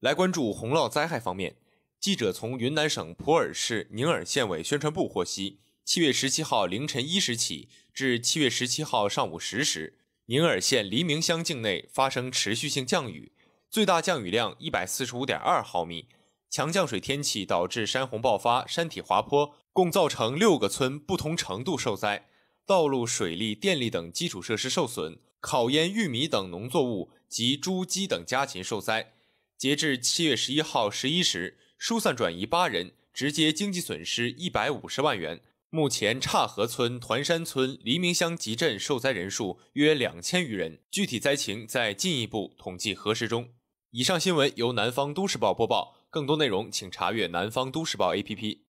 来关注洪涝灾害方面，记者从云南省普洱市宁洱县委宣传部获悉，七月十七号凌晨一时起至七月十七号上午十时，宁洱县黎明乡境内发生持续性降雨，最大降雨量一百四十五点二毫米，强降水天气导致山洪爆发、山体滑坡，共造成六个村不同程度受灾，道路、水利、电力等基础设施受损，烤烟、玉米等农作物及猪、鸡等家禽受灾。截至七月十一号十一时，疏散转移八人，直接经济损失一百五十万元。目前，岔河村、团山村、黎明乡集镇受灾人数约两千余人，具体灾情在进一步统计核实中。以上新闻由南方都市报播报，更多内容请查阅南方都市报 APP。